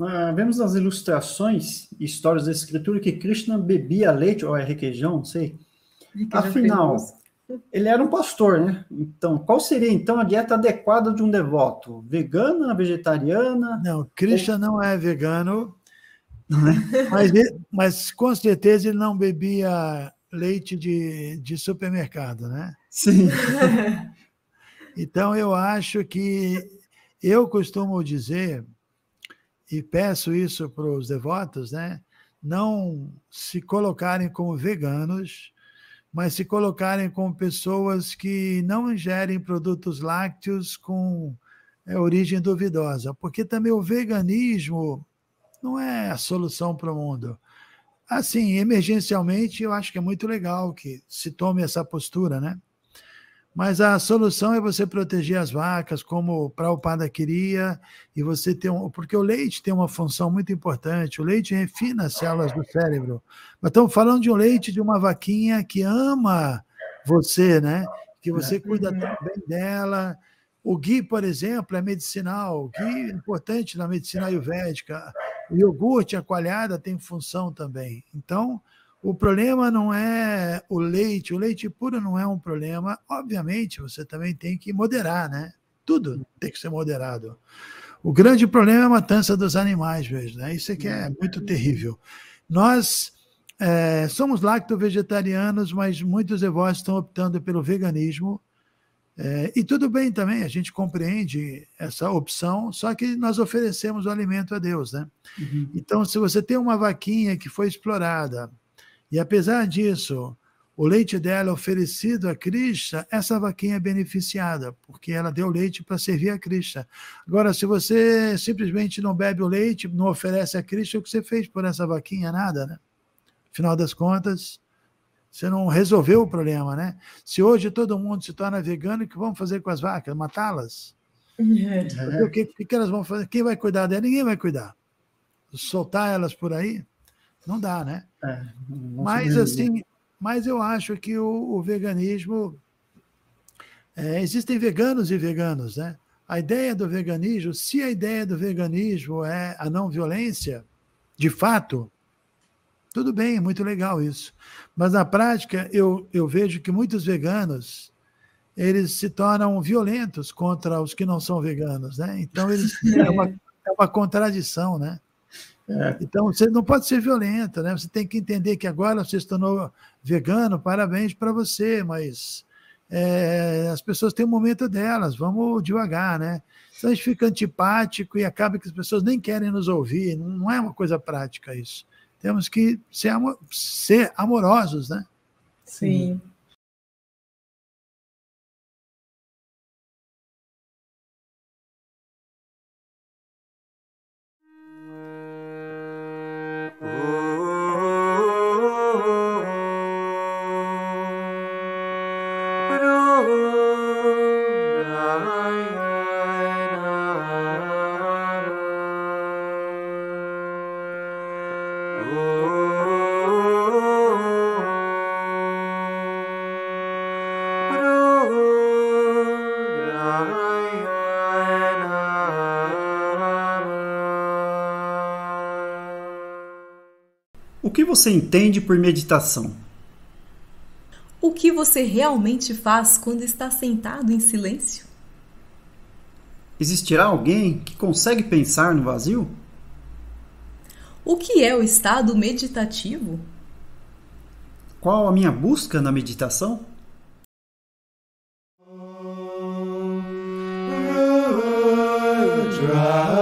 Ah, vemos nas ilustrações e histórias da escritura que Krishna bebia leite, ou é requeijão, não sei. Requeijão Afinal, ele era um pastor, né? Então, qual seria então a dieta adequada de um devoto? Vegana, vegetariana? Não, Krishna ou... não é vegano, mas, ele, mas com certeza ele não bebia leite de, de supermercado, né? Sim. então, eu acho que. Eu costumo dizer e peço isso para os devotos, né? Não se colocarem como veganos, mas se colocarem como pessoas que não ingerem produtos lácteos com é, origem duvidosa, porque também o veganismo não é a solução para o mundo. Assim, emergencialmente, eu acho que é muito legal que se tome essa postura, né? Mas a solução é você proteger as vacas, como o Prabhupada queria, e você ter um. Porque o leite tem uma função muito importante, o leite refina as células do cérebro. Mas estamos falando de um leite de uma vaquinha que ama você, né? Que você cuida tão uhum. bem dela. O ghee, por exemplo, é medicinal. O ghee é importante na medicina ayurvédica. O iogurte, a coalhada, tem função também. Então, o problema não é o leite, o leite puro não é um problema. Obviamente, você também tem que moderar, né? Tudo tem que ser moderado. O grande problema é a matança dos animais veja né? Isso é que é uhum. muito terrível. Nós é, somos lacto-vegetarianos, mas muitos de vós estão optando pelo veganismo. É, e tudo bem também, a gente compreende essa opção, só que nós oferecemos o alimento a Deus, né? Uhum. Então, se você tem uma vaquinha que foi explorada, e apesar disso, o leite dela oferecido a Krishna, essa vaquinha é beneficiada, porque ela deu leite para servir a Krishna. Agora, se você simplesmente não bebe o leite, não oferece a Krishna, o que você fez por essa vaquinha? Nada, né? Afinal das contas, você não resolveu o problema, né? Se hoje todo mundo se torna vegano, o que vamos fazer com as vacas? Matá-las? É. O que, que elas vão fazer? Quem vai cuidar delas? Ninguém vai cuidar. Soltar elas por aí? Não dá, né? É, mas assim, mas eu acho que o, o veganismo é, existem veganos e veganos, né? A ideia do veganismo, se a ideia do veganismo é a não violência, de fato, tudo bem, é muito legal isso. Mas na prática, eu, eu vejo que muitos veganos eles se tornam violentos contra os que não são veganos, né? Então eles é uma, é uma contradição, né? É, então, você não pode ser violenta, né? Você tem que entender que agora você se tornou vegano, parabéns para você, mas é, as pessoas têm o um momento delas, vamos devagar, né? Então a gente fica antipático e acaba que as pessoas nem querem nos ouvir, não é uma coisa prática isso. Temos que ser, amor, ser amorosos, né? Sim. Sim. O que você entende por meditação? O que você realmente faz quando está sentado em silêncio? Existirá alguém que consegue pensar no vazio? O que é o estado meditativo? Qual a minha busca na meditação? drive.